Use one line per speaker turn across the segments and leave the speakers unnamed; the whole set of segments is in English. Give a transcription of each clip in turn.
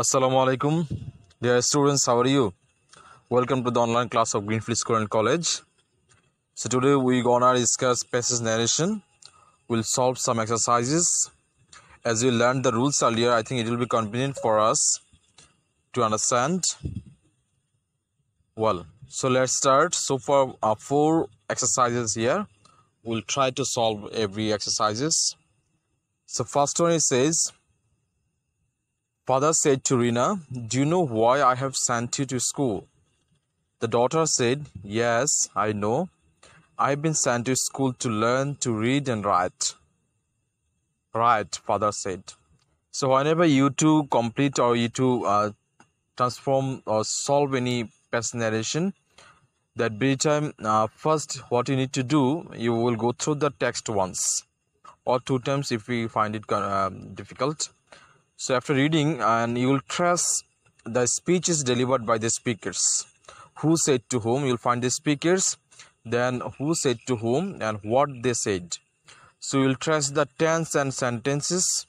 Assalamualaikum alaikum, dear students. How are you? Welcome to the online class of Greenfield School and College. So, today we gonna discuss passage narration. We'll solve some exercises. As we learned the rules earlier, I think it will be convenient for us to understand. Well, so let's start. So, far, four exercises here. We'll try to solve every exercises. So, first one it says Father said to Rina, Do you know why I have sent you to school? The daughter said, Yes, I know. I've been sent to school to learn to read and write. Right, father said. So, whenever you two complete or you two uh, transform or solve any past narration, that be time uh, first what you need to do you will go through the text once or two times if we find it uh, difficult so after reading and you will trace the speeches delivered by the speakers. Who said to whom you'll find the speakers, then who said to whom and what they said. So you'll trace the tense and sentences,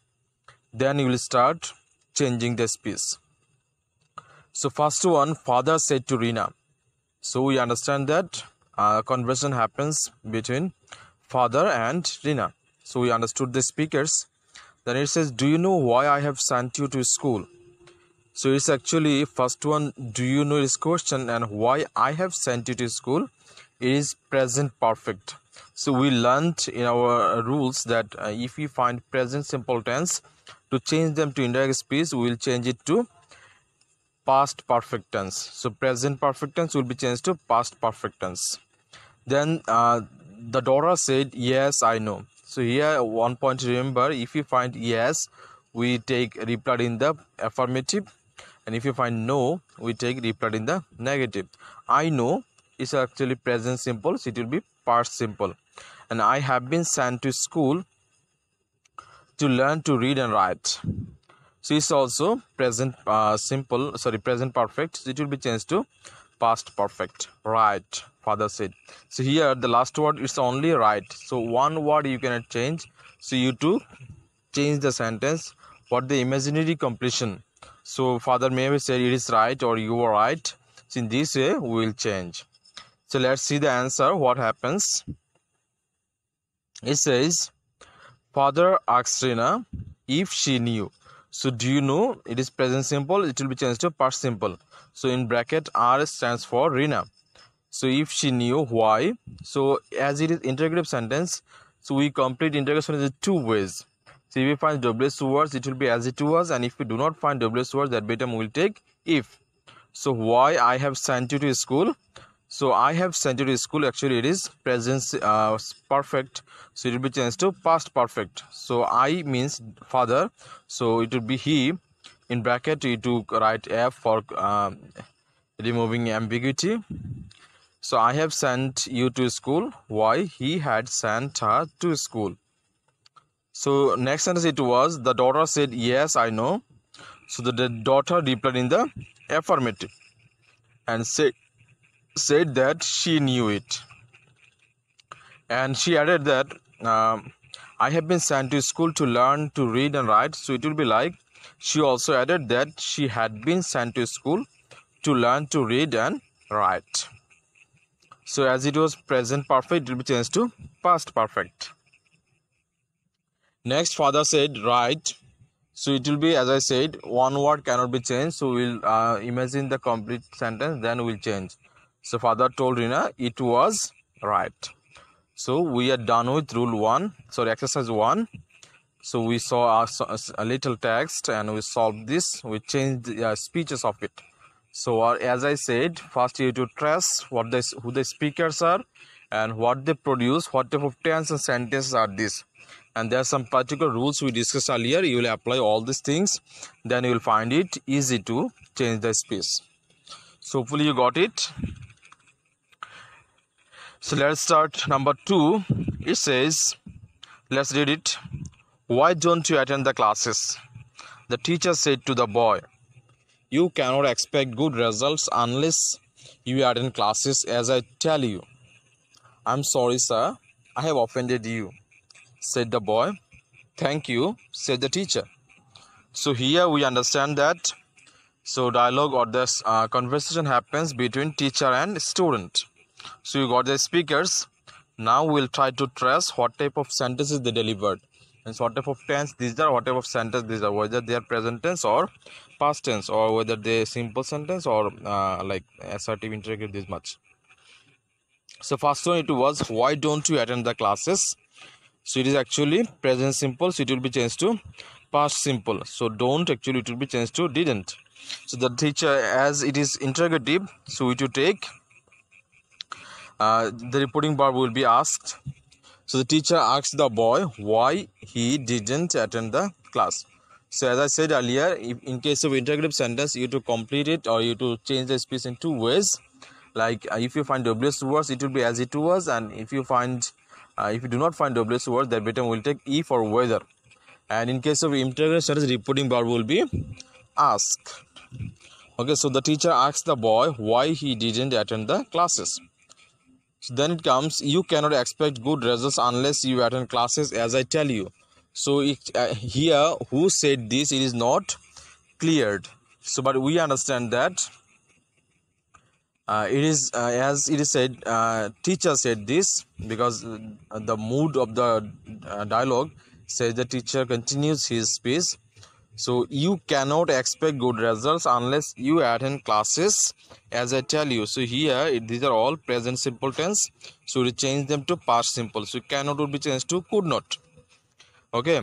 then you will start changing the speech. So first one, father said to Rina. So we understand that a uh, conversation happens between father and Rina. So we understood the speakers then it says, Do you know why I have sent you to school? So it's actually first one, do you know this question and why I have sent you to school? It is present perfect. So we learned in our rules that uh, if we find present simple tense, to change them to indirect speech, we will change it to past perfect tense. So present perfect tense will be changed to past perfect tense. Then uh, the daughter said, yes, I know so here one point remember if you find yes we take replied in the affirmative and if you find no we take replied in the negative i know is actually present simple so it will be past simple and i have been sent to school to learn to read and write so it's also present uh, simple sorry present perfect so it will be changed to past perfect right father said so here the last word is only right so one word you cannot change so you to change the sentence for the imaginary completion so father may say it is right or you are right so in this way we will change so let's see the answer what happens it says father asked Rina if she knew so do you know it is present simple it will be changed to past simple so in bracket r stands for rina so if she knew why so as it is integrative sentence so we complete integration in two ways so if we find ws words it will be as it was and if we do not find ws words that better will take if so why i have sent you to school so i have sent you to school actually it is present uh, perfect so it will be changed to past perfect so i means father so it will be he in bracket you do write f for uh, removing ambiguity so i have sent you to school why he had sent her to school so next sentence it was the daughter said yes i know so the, daughter replied in the affirmative and said said that she knew it and she added that um, i have been sent to school to learn to read and write so it will be like she also added that she had been sent to school to learn to read and write. So, as it was present perfect, it will be changed to past perfect. Next, father said, write. So, it will be as I said, one word cannot be changed. So, we'll uh, imagine the complete sentence, then we'll change. So, father told Rina, it was right. So, we are done with rule 1, sorry, exercise 1 so we saw a, a little text and we solved this we changed the uh, speeches of it so uh, as i said first you have to trace what the who the speakers are and what they produce what type of tense and sentences are this, and there are some particular rules we discussed earlier you will apply all these things then you will find it easy to change the space so hopefully you got it so let's start number two it says let's read it why don't you attend the classes? The teacher said to the boy, You cannot expect good results unless you attend classes, as I tell you. I'm sorry, sir. I have offended you, said the boy. Thank you, said the teacher. So, here we understand that. So, dialogue or this uh, conversation happens between teacher and student. So, you got the speakers. Now, we'll try to trace what type of sentences they delivered. Hence, whatever of tense? These are whatever of sentence these are. Whether they are present tense or past tense, or whether they simple sentence or uh, like assertive interrogative. This much. So first one it was why don't you attend the classes? So it is actually present simple. So it will be changed to past simple. So don't actually it will be changed to didn't. So the teacher as it is interrogative. So it will take uh, the reporting verb will be asked so the teacher asked the boy why he didn't attend the class. So as I said earlier, in case of interrogative sentence, you to complete it or you to change the speech in two ways. Like uh, if you find WS words, it will be as it was, and if you find uh, if you do not find WS words, that better will take E for whether. And in case of interrogative sentence, reporting verb will be ask. Okay, so the teacher asked the boy why he didn't attend the classes so then it comes you cannot expect good results unless you attend classes as i tell you so it, uh, here who said this it is not cleared so but we understand that uh, it is uh, as it is said uh, teacher said this because uh, the mood of the uh, dialogue says the teacher continues his speech so you cannot expect good results unless you attend classes as i tell you so here it, these are all present simple tense so we change them to past simple so cannot would be changed to could not okay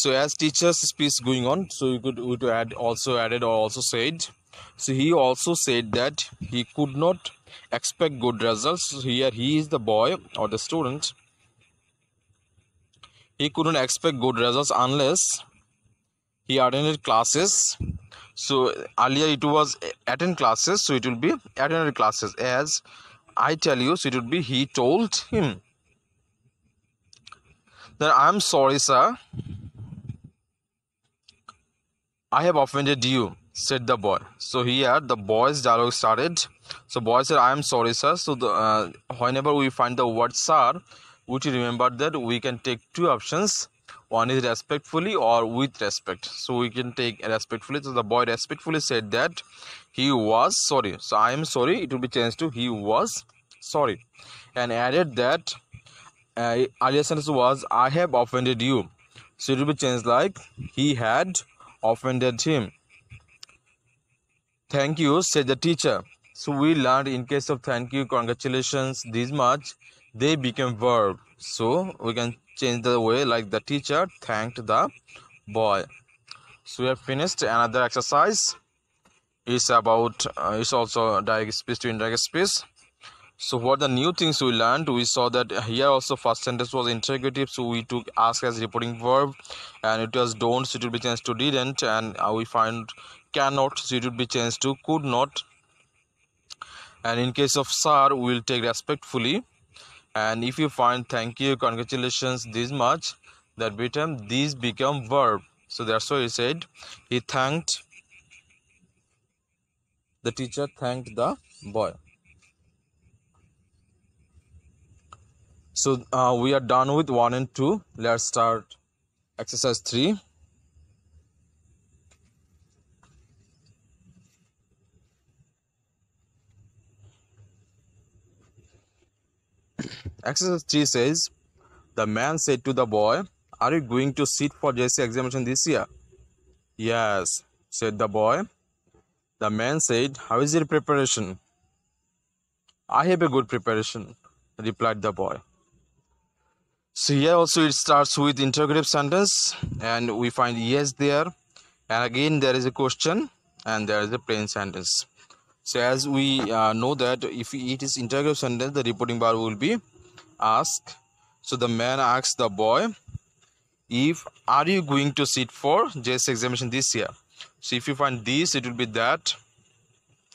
so as teachers speech going on so you could we to add also added or also said so he also said that he could not expect good results so here he is the boy or the student he couldn't expect good results unless he attended classes so earlier it was attend classes so it will be attended classes as i tell you so it will be he told him then i'm sorry sir i have offended you said the boy so here the boys dialogue started so boy said i am sorry sir so the, uh, whenever we find the word sir which remember that we can take two options one is respectfully or with respect so we can take respectfully so the boy respectfully said that he was sorry so i am sorry it will be changed to he was sorry and added that uh, earlier sentence was i have offended you so it will be changed like he had offended him thank you said the teacher so we learned in case of thank you congratulations this much they became verb so we can change the way like the teacher thanked the boy so we have finished another exercise it's about uh, it's also direct speech to indirect speech so what the new things we learned we saw that here also first sentence was interrogative so we took ask as reporting verb and it was don't so it would be changed to didn't and uh, we find cannot so it would be changed to could not and in case of sir we will take respectfully and if you find thank you congratulations this much that become these become verb so that's why he said he thanked the teacher thanked the boy so uh, we are done with one and two let's start exercise three Exercise 3 says, The man said to the boy, Are you going to sit for JC examination this year? Yes, said the boy. The man said, How is your preparation? I have a good preparation, replied the boy. So here also it starts with interrogative sentence and we find yes there and again there is a question and there is a plain sentence. So as we uh, know that if it is interrogative sentence the reporting bar will be Ask. So the man asks the boy, if are you going to sit for JS examination this year? So if you find this, it will be that.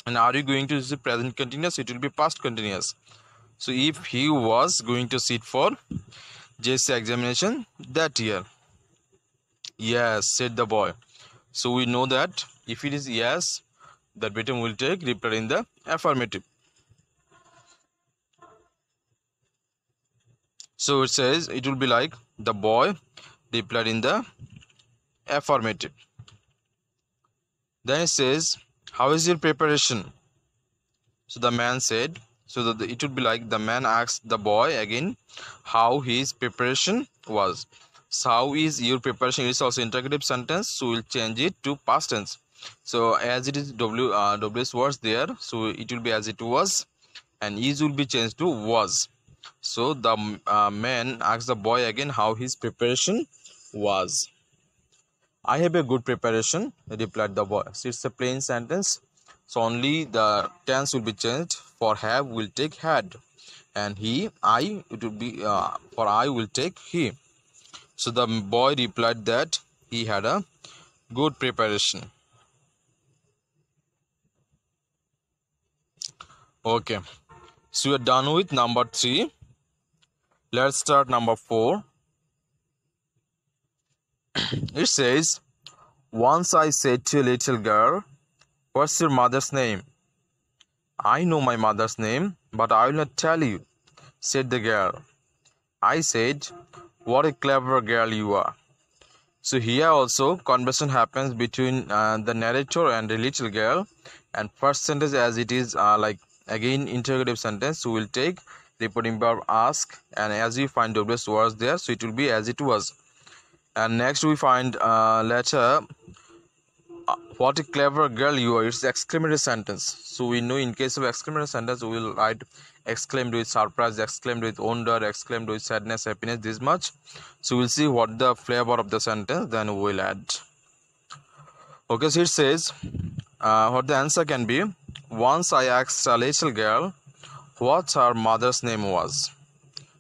And are you going to sit present continuous? It will be past continuous. So if he was going to sit for JC examination that year. Yes, said the boy. So we know that if it is yes, the victim will take reply in the affirmative. so it says it will be like the boy replied in the affirmative then it says how is your preparation so the man said so that it would be like the man asked the boy again how his preparation was so how is your preparation It's also interrogative sentence so we'll change it to past tense so as it is w uh, ws was there so it will be as it was and is will be changed to was so the uh, man asked the boy again how his preparation was i have a good preparation replied the boy it's a plain sentence so only the tense will be changed for have will take had and he i it will be uh, for i will take he so the boy replied that he had a good preparation okay so we are done with number 3 let's start number 4 it says once i said to a little girl what's your mother's name i know my mother's name but i will not tell you said the girl i said what a clever girl you are so here also conversation happens between uh, the narrator and the little girl and first sentence as it is uh, like again interrogative sentence we will take the putting verb ask and as we find ws was there so it will be as it was and next we find uh, letter uh, what a clever girl you are it's exclamatory sentence so we know in case of exclamatory sentence we will write exclaimed with surprise exclaimed with wonder exclaimed with sadness happiness this much so we'll see what the flavor of the sentence then we'll add okay so it says uh, what the answer can be once i asked a little girl what her mother's name was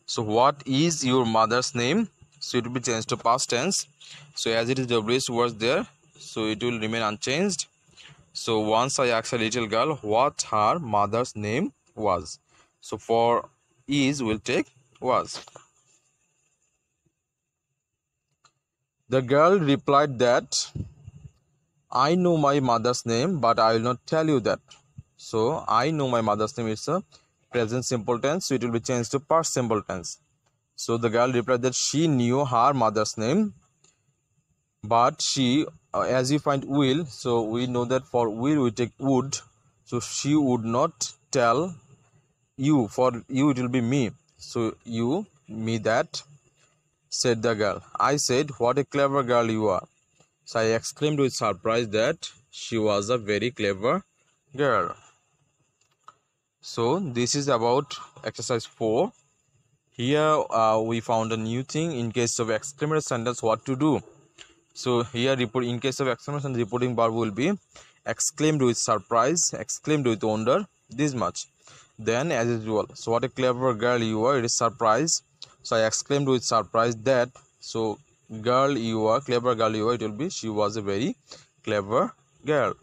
so what is your mother's name so it will be changed to past tense so as it is the bridge was there so it will remain unchanged so once i asked a little girl what her mother's name was so for is will take was the girl replied that i know my mother's name but i will not tell you that so i know my mother's name is a uh, present simple tense so it will be changed to past simple tense so the girl replied that she knew her mother's name but she uh, as you find will so we know that for will we take would so she would not tell you for you it will be me so you me that said the girl i said what a clever girl you are so i exclaimed with surprise that she was a very clever girl so this is about exercise 4 here uh, we found a new thing in case of exclamation sentence what to do so here report in case of exclamation reporting verb will be exclaimed with surprise exclaimed with wonder this much then as usual so what a clever girl you are it is surprise so i exclaimed with surprise that so girl you are clever girl you are it will be she was a very clever girl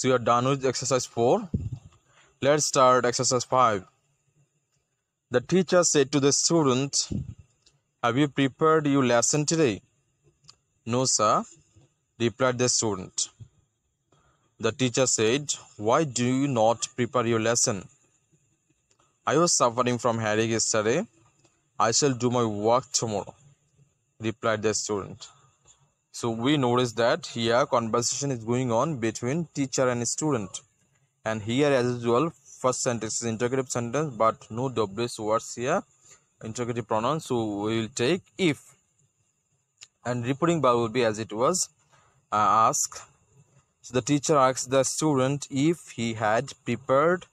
so you are done with exercise 4 let's start exercise 5 the teacher said to the student have you prepared your lesson today no sir replied the student the teacher said why do you not prepare your lesson i was suffering from headache yesterday i shall do my work tomorrow replied the student so we notice that here conversation is going on between teacher and student. And here as usual, first sentence is interrogative sentence, but no WS words here. Interrogative pronoun. So we will take if. And reporting verb will be as it was. Uh, ask. So the teacher asks the student if he had prepared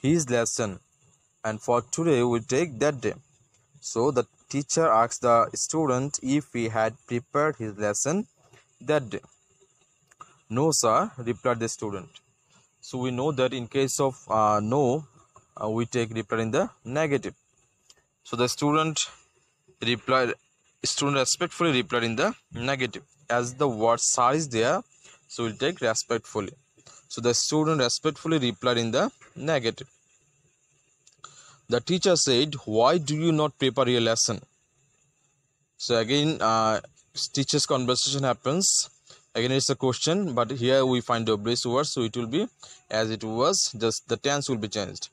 his lesson. And for today we take that day. So the teacher asked the student if he had prepared his lesson that day. No, sir, replied the student. So we know that in case of uh, no, uh, we take reply in the negative. So the student replied, student respectfully replied in the negative. As the word sir is there, so we'll take respectfully. So the student respectfully replied in the negative. The teacher said, Why do you not prepare your lesson? So again, uh, teacher's conversation happens. Again, it's a question, but here we find the brace word, so it will be as it was, just the tense will be changed.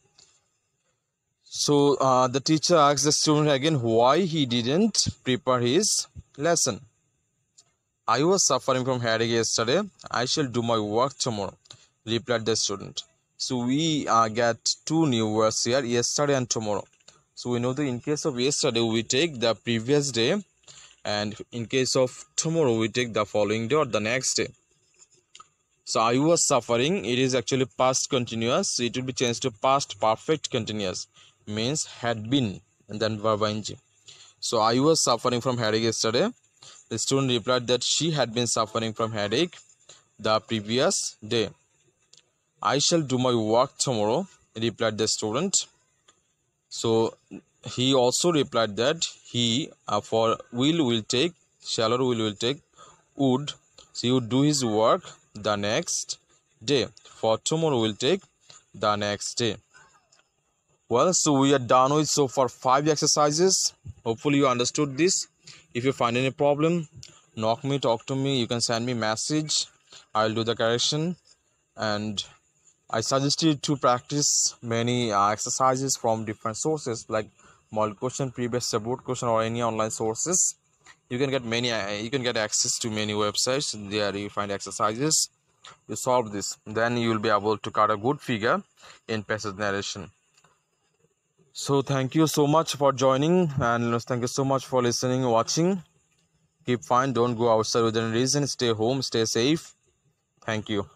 So uh, the teacher asks the student again why he didn't prepare his lesson. I was suffering from headache yesterday. I shall do my work tomorrow, replied the student so we uh, get two new words here yesterday and tomorrow so we know that in case of yesterday we take the previous day and in case of tomorrow we take the following day or the next day so i was suffering it is actually past continuous it will be changed to past perfect continuous means had been and then verb ing so i was suffering from headache yesterday the student replied that she had been suffering from headache the previous day I shall do my work tomorrow, replied the student. So he also replied that he uh, for will will take shallow will will take would so he would do his work the next day for tomorrow will take the next day well so we are done with so for five exercises hopefully you understood this if you find any problem knock me talk to me you can send me message i'll do the correction and I suggested to practice many uh, exercises from different sources like model question, previous board question, or any online sources. You can get many. Uh, you can get access to many websites. There you find exercises. You solve this, then you will be able to cut a good figure in passage narration. So thank you so much for joining, and thank you so much for listening, watching. Keep fine. Don't go outside within reason. Stay home. Stay safe. Thank you.